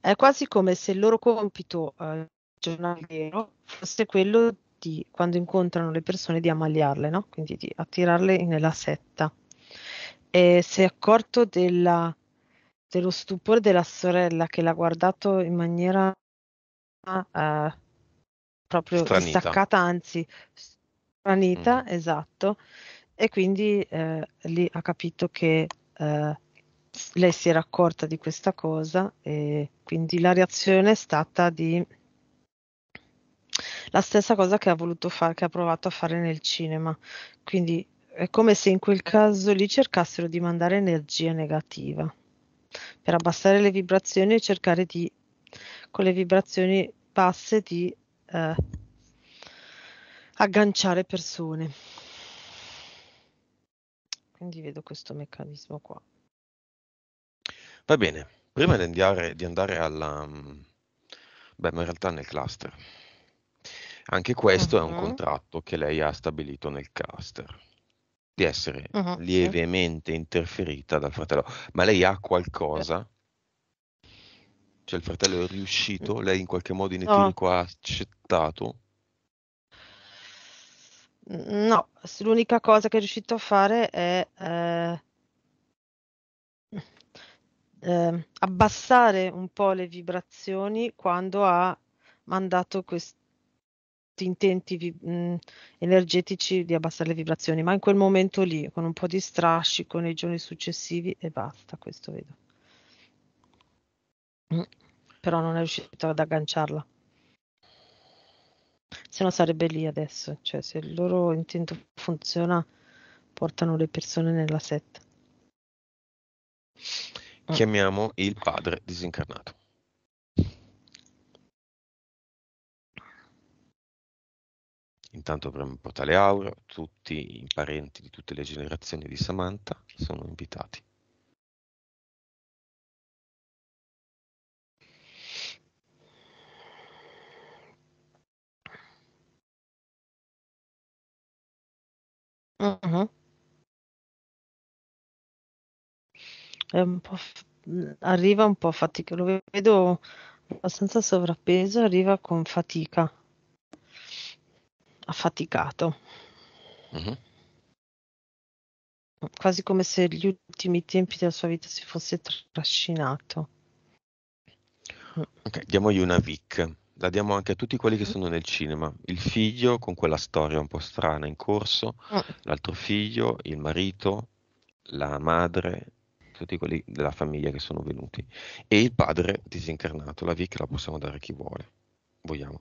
è quasi come se il loro compito eh, giornaliero fosse quello di, quando incontrano le persone, di ammaliarle, no? quindi di attirarle nella setta e si è accorto della, dello stupore della sorella che l'ha guardato in maniera eh, proprio stranita. staccata, anzi stranita, mm. esatto, e quindi eh, lì ha capito che eh, lei si era accorta di questa cosa e quindi la reazione è stata di la stessa cosa che ha voluto fare, che ha provato a fare nel cinema, quindi è come se in quel caso lì cercassero di mandare energia negativa per abbassare le vibrazioni e cercare di, con le vibrazioni basse, di eh, agganciare persone. Quindi vedo questo meccanismo qua. Va bene, prima di andare, di andare alla... Mm, beh, ma in realtà nel cluster. Anche questo uh-huh. è un mhm. contratto che lei ha stabilito nel cluster di essere uh-huh. lievemente interferita dal fratello. Ma lei ha qualcosa? Cioè il fratello è riuscito? Lei in qualche modo in etnico no. ha accettato? No, l'unica cosa che è riuscito a fare è eh, eh, abbassare un po' le vibrazioni quando ha mandato quest- questi intenti vi- mh, mm, energetici di abbassare le vibrazioni, ma in quel momento lì, con un po' di strascico nei giorni successivi e basta, questo vedo. Mm, però non è riuscito ad agganciarla. Se no sarebbe lì adesso, cioè se il loro intento funziona, portano le persone nella setta. Mm. Chiamiamo il padre disincarnato. Intanto avremo il portale aureo, tutti i parenti di tutte le generazioni di Samantha sono invitati. Uh-huh. Un f- arriva un po' fatica, lo vedo abbastanza sovrappeso, arriva con fatica affaticato. Mm-hmm. Quasi come se gli ultimi tempi della sua vita si fosse trascinato. Ok, diamogli una Vic. La diamo anche a tutti quelli che mm-hmm. sono nel cinema. Il figlio con quella storia un po' strana in corso, mm. l'altro figlio, il marito, la madre, tutti quelli della famiglia che sono venuti. E il padre disincarnato. La Vic la possiamo dare a chi vuole. Vogliamo.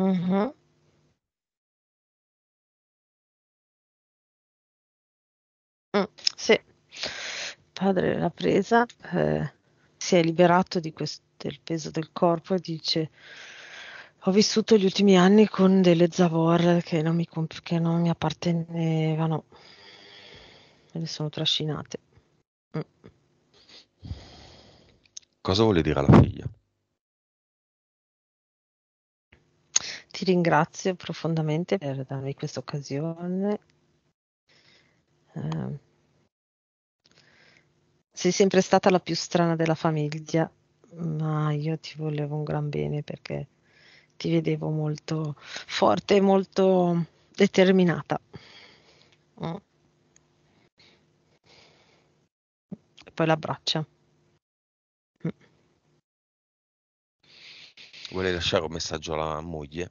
Mm-hmm. Mm, sì, il Padre l'ha presa, ehm, si è liberato di ques del peso del corpo e dice: "Ho vissuto gli ultimi anni con delle zavorre che non mi comp che non mi appartenevano. Me ne sono trascinate." Mh. Mm. Cosa vuole dire alla figlia? Ti ringrazio profondamente per darmi questa occasione Ehm, sei sempre stata la più strana della famiglia, ma io ti volevo un gran bene perché ti vedevo molto forte, e molto determinata. Mm. E poi l'abbraccia. Mm. Vuole lasciare un messaggio alla moglie?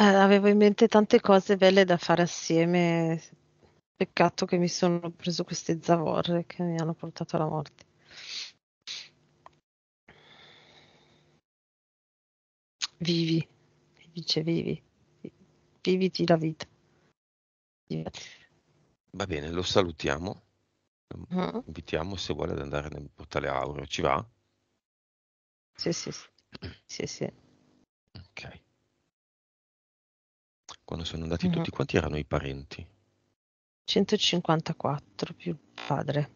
Eh, avevo in mente tante cose belle da fare assieme. Peccato che mi sono preso queste zavorre che mi hanno portato alla morte. Vivi, dice vivi, viviti la vita. Va bene, lo salutiamo. Uh-huh. Invitiamo se vuole ad andare nel portale Aureo, ci va? Sì, sì, sì. sì, sì. Quando sono andati mm-hmm. tutti quanti erano i parenti? 154 più padre.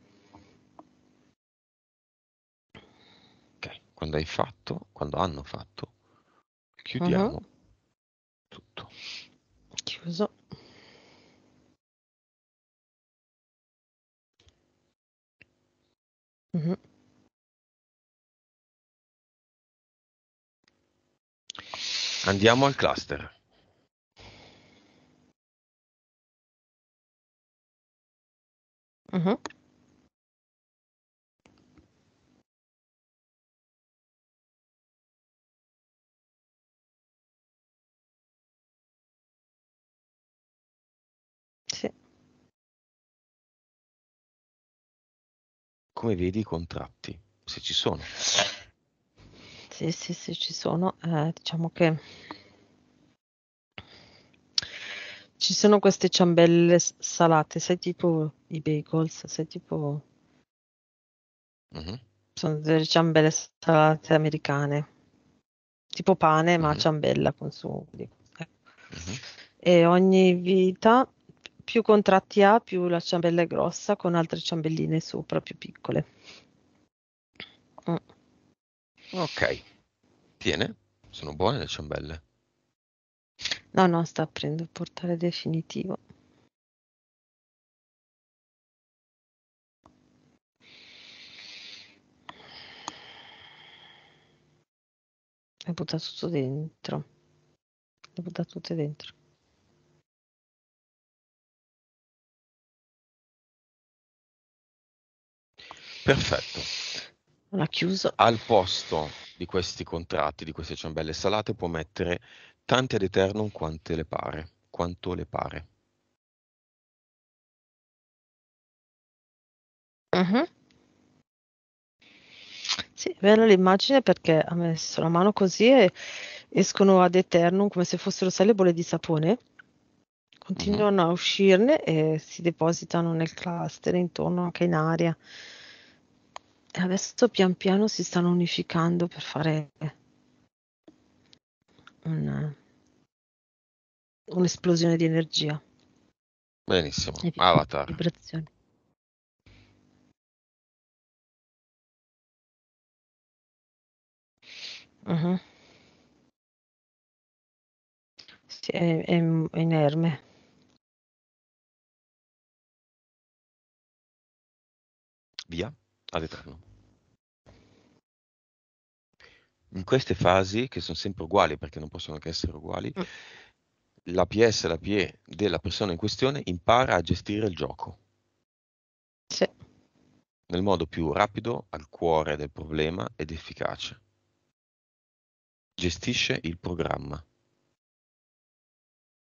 Ok, quando hai fatto, quando hanno fatto, chiudiamo mm-hmm. tutto. Chiuso. Mm-hmm. Andiamo al cluster. Mm-hmm. Come vedi i contratti, se ci sono. Sì, sì, sì, ci sono. Ehm, diciamo che ci sono queste ciambelle salate, sai tipo i bagels, sai tipo... Mm-hmm. Sono delle ciambelle salate americane, tipo pane mm-hmm. ma ciambella con su. Mm-hmm. E ogni vita, più contratti ha, più la ciambella è grossa con altre ciambelline sopra più piccole. Mm. Ok, tiene, sono buone le ciambelle. No, no, sta aprendo il portale definitivo. Hai buttato tutto dentro. Hai buttato tutte dentro. Perfetto. Non ha chiuso. Al posto di questi contratti, di queste ciambelle salate, può mettere tante ad eternum quante le pare, quanto le pare. Mh-mh. Sì, bella l'immagine perché ha messo la mano così e escono ad eternum come se fossero, sai, bolle di sapone? Continuano a uscirne e si depositano nel cluster intorno anche in aria. E adesso pian piano si stanno unificando per fare un, un'esplosione di energia. Benissimo, e Avatar. Vibrazioni. Uh-huh. Sì, è, è inerme. Via all'eterno in queste fasi, che sono sempre uguali perché non possono che essere uguali, mm. la PS e la PE della persona in questione impara a gestire il gioco. Sì. Nel modo più rapido, al cuore del problema ed efficace. Gestisce il programma.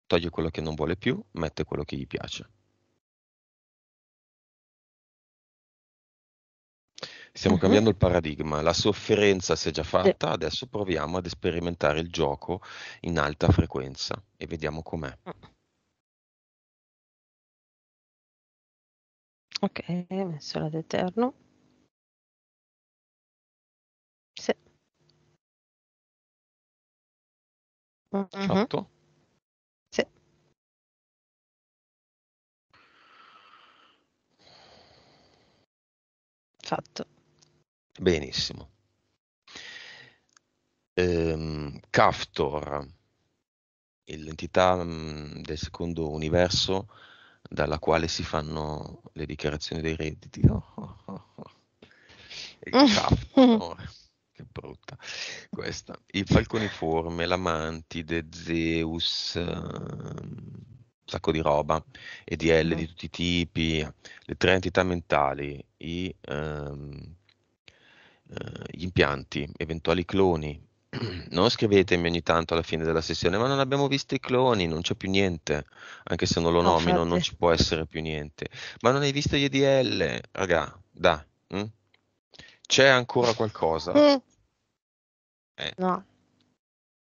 Toglie quello che non vuole più, mette quello che gli piace. Stiamo uh-huh. cambiando il paradigma, la sofferenza si è già fatta, adesso proviamo ad sperimentare il gioco in alta frequenza e vediamo com'è. Ok, messo la deterno. Sì. Mhm. Fatto. Sì. Fatto. Benissimo. Ehm, Kaftor, l'entità mm, del secondo universo dalla quale si fanno le dichiarazioni dei redditi. Oh, oh, oh. Kaftor, che brutta questa. Il falconiforme, la Zeus, ehm, un sacco di roba, EDL mm. di tutti i tipi, le tre entità mentali, i um, eh, gli impianti, eventuali cloni. Non scrivetemi ogni tanto alla fine della sessione, ma non abbiamo visto i cloni, non c'è più niente, anche se non lo nomino, non ci può essere più niente. Ma non hai visto gli EDL, raga, da, Hm? Mm? C'è ancora qualcosa? Mm. Eh. No.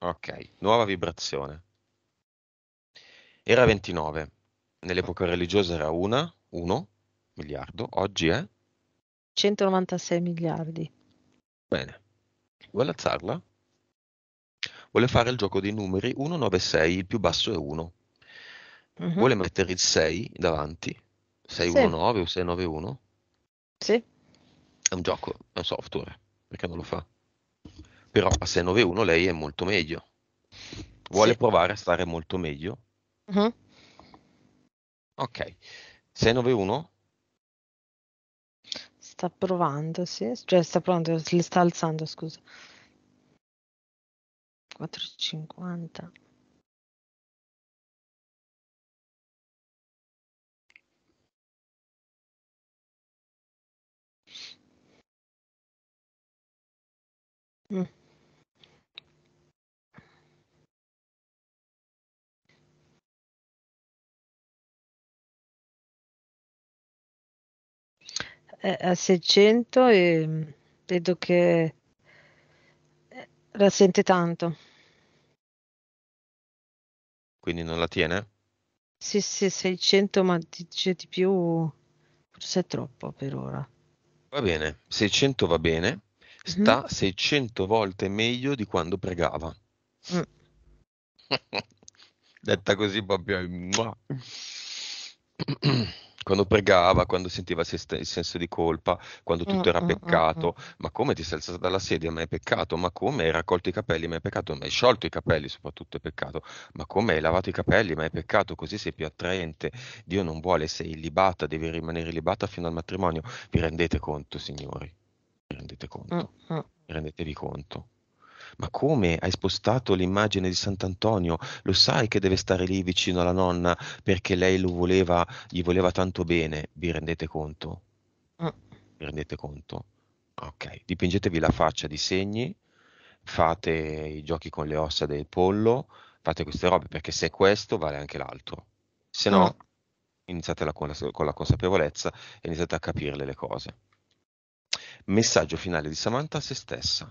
Ok, nuova vibrazione. Era 29, nell'epoca religiosa era 1, 1 miliardo, oggi è? 196 miliardi. Bene. Vuole alzarla? Vuole fare il gioco dei numeri 1, 9, 6, il più basso è 1. Mm-hmm. Vuole mettere il 6 davanti, 6, 1, 9 o 6, 9, 1? Sì. È un gioco, è un software, perché non lo fa? Però a 6, 9, 1 lei è molto meglio. Vuole sì. provare a stare molto meglio? Mm-hmm. Ok. 1? sta provando, sì, cioè sta provando, le sta alzando, scusa. 4,50. Mm. Eh, a 600 e mm, vedo che la eh, sente tanto. Quindi non la tiene? Sì, sì, 600, ma dice di più, forse è troppo per ora. Va bene, 600 va bene, mhm. sta mm-hmm. 600 volte meglio di quando pregava. Mm. Detta così proprio... quando pregava, quando sentiva il senso di colpa, quando mm, tutto era mm, mm, peccato, ma come ti sei alzata dalla sedia, ma è peccato, ma come hai raccolto i capelli, ma è peccato, ma hai sciolto i capelli, soprattutto è peccato, ma come hai lavato i capelli, ma è peccato, così sei più attraente, Dio non vuole, sei illibata, devi rimanere illibata fino al matrimonio, vi rendete conto, signori, vi rendete conto, vi rendetevi conto ma come hai spostato l'immagine di Sant'Antonio? Lo sai che deve stare lì vicino alla nonna perché lei lo voleva, gli voleva tanto bene, vi rendete conto? Mm. Vi rendete conto? Ok, dipingetevi la faccia di segni, fate i giochi con le ossa del pollo, fate queste robe perché se è questo vale anche l'altro, se no... Mm. iniziate la, con la, consapevolezza e iniziate a capirle le cose. Messaggio finale di Samantha a se stessa.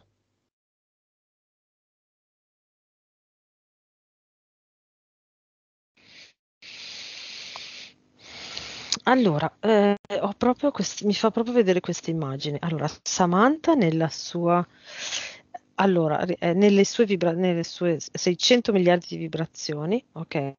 Allora, ehm, ho proprio quest mi fa proprio vedere questa immagine. Allora, Samantha nella sua allora, ri eh, nelle sue vibra nelle sue 600 miliardi di vibrazioni, okay,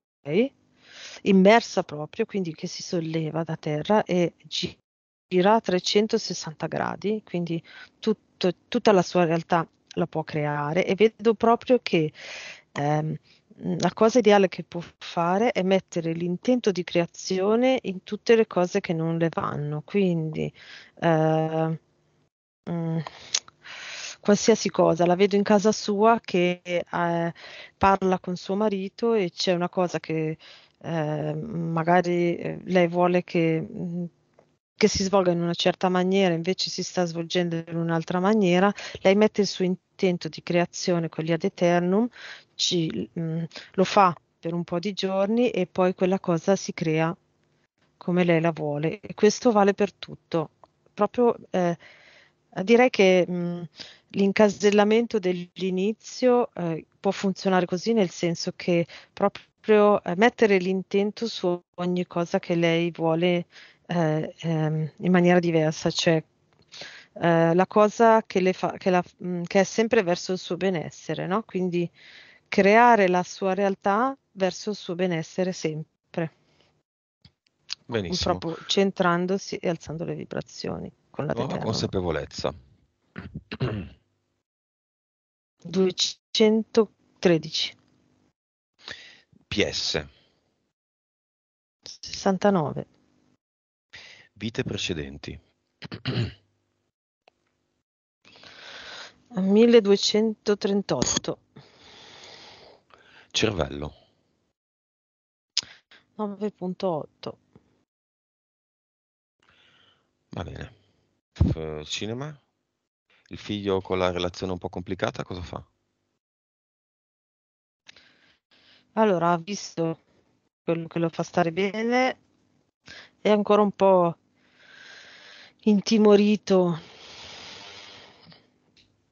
immersa proprio, quindi che si solleva da terra e gira a 360 gradi, quindi tutto, tutta la sua realtà la può creare e vedo proprio che ehm, Mm, la cosa ideale che può fare è mettere l'intento di creazione in tutte le cose che non le vanno, quindi eh, mh, mm, qualsiasi cosa, la vedo in casa sua che eh, parla con suo marito e c'è una cosa che eh, magari eh, lei vuole che... Mm, che si svolga in una certa maniera invece si sta svolgendo in un'altra maniera, lei mette il suo intento intento di creazione quelli ad eternum, ci, mh, mm, lo fa per un po' di giorni e poi quella cosa si crea come lei la vuole. E questo vale per tutto. Proprio eh, direi che mh, mm, l'incasellamento dell'inizio eh, può funzionare così, nel senso che proprio eh, mettere l'intento su ogni cosa che lei vuole eh, ehm, in maniera diversa, cioè eh, la cosa che, fa, che, la, mm, che, è sempre verso il suo benessere, no? quindi creare la sua realtà verso il suo benessere sempre. Benissimo. Proprio centrandosi e alzando le vibrazioni con la nuova consapevolezza. 213 PS 69 Vite precedenti 1238. Cervello. 9.8. Va bene. F- cinema? Il figlio con la relazione un po' complicata cosa fa? Allora, ha visto quello che lo fa stare bene, è ancora un po' intimorito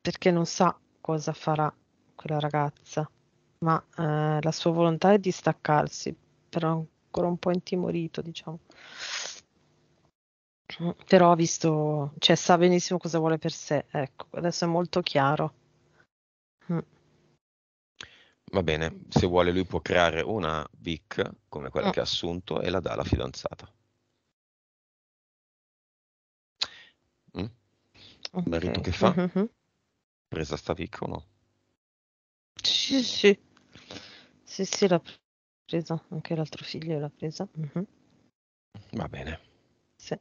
perché non sa cosa farà quella ragazza, ma eh, la sua volontà è di staccarsi, però ancora un po' intimorito, diciamo. Però ha visto, cioè sa benissimo cosa vuole per sé, ecco, adesso è molto chiaro. Mm. Va bene, se vuole lui può creare una VIC come quella oh. che ha assunto e la dà alla fidanzata. Mm? Okay. Marito che fa? Mm-hmm presa sta no? Sì, sì. Sì, sì, l'ha presa. Anche l'altro figlio l'ha presa. Mm-hmm. Va bene. Sì.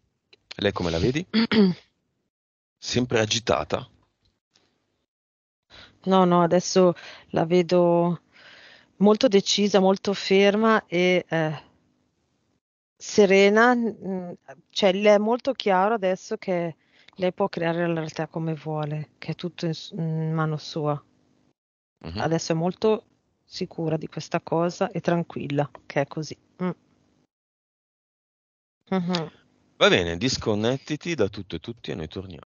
Lei come la vedi? Sempre agitata? No, no, adesso la vedo molto decisa, molto ferma e eh, serena. Mm, cioè, le è molto chiaro adesso che lei può creare la realtà come vuole, che è tutto in, in mano sua. Mm-hmm. Adesso è molto sicura di questa cosa e tranquilla che è così. Mm. Mm-hmm. Va bene, disconnettiti da tutto e tutti e noi torniamo.